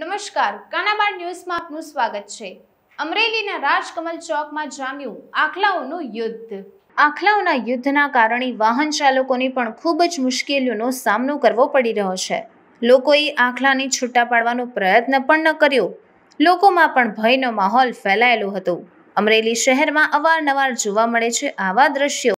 નમસ્કાર કાનાબાર ન્યૂઝમાં આપનું સ્વાગત છે અમરેલીના રાજકમલ ચોકમાં જામ્યું આખલાઓનું યુદ્ધ આખલાઓના યુદ્ધના કારણે વાહન ચાલકોને પણ ખૂબ જ મુશ્કેલીઓનો સામનો કરવો પડી રહ્યો છે લોકોએ આખલાને છૂટા પાડવાનો પ્રયત્ન પણ ન કર્યો લોકોમાં પણ ભયનો માહોલ ફેલાયેલો હતો અમરેલી શહેરમાં અવારનવાર જોવા મળે છે આવા દ્રશ્યો